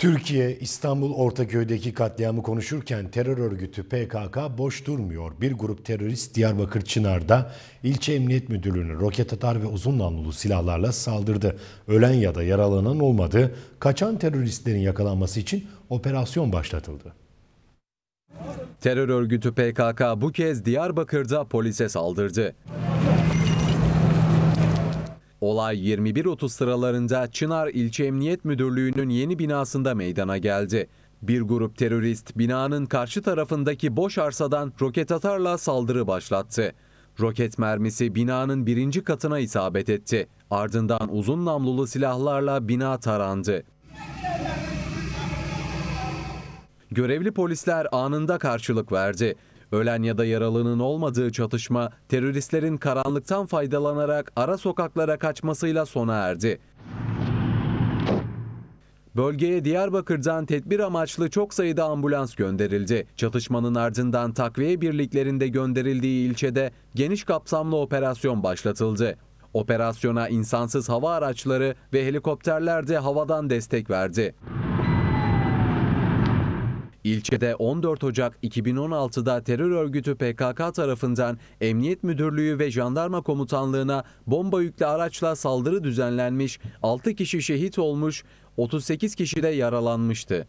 Türkiye, İstanbul Ortaköy'deki katliamı konuşurken terör örgütü PKK boş durmuyor. Bir grup terörist Diyarbakır Çınar'da ilçe emniyet müdürlüğüne roket atar ve uzun namlulu silahlarla saldırdı. Ölen ya da yaralanan olmadı. Kaçan teröristlerin yakalanması için operasyon başlatıldı. Terör örgütü PKK bu kez Diyarbakır'da polise saldırdı. Olay 21.30 sıralarında Çınar İlçe Emniyet Müdürlüğü'nün yeni binasında meydana geldi. Bir grup terörist binanın karşı tarafındaki boş arsadan roket atarla saldırı başlattı. Roket mermisi binanın birinci katına isabet etti. Ardından uzun namlulu silahlarla bina tarandı. Görevli polisler anında karşılık verdi. Ölen ya da yaralının olmadığı çatışma teröristlerin karanlıktan faydalanarak ara sokaklara kaçmasıyla sona erdi. Bölgeye Diyarbakır'dan tedbir amaçlı çok sayıda ambulans gönderildi. Çatışmanın ardından takviye birliklerinde gönderildiği ilçede geniş kapsamlı operasyon başlatıldı. Operasyona insansız hava araçları ve helikopterler de havadan destek verdi. İlçede 14 Ocak 2016'da terör örgütü PKK tarafından Emniyet Müdürlüğü ve Jandarma Komutanlığı'na bomba yüklü araçla saldırı düzenlenmiş, 6 kişi şehit olmuş, 38 kişi de yaralanmıştı.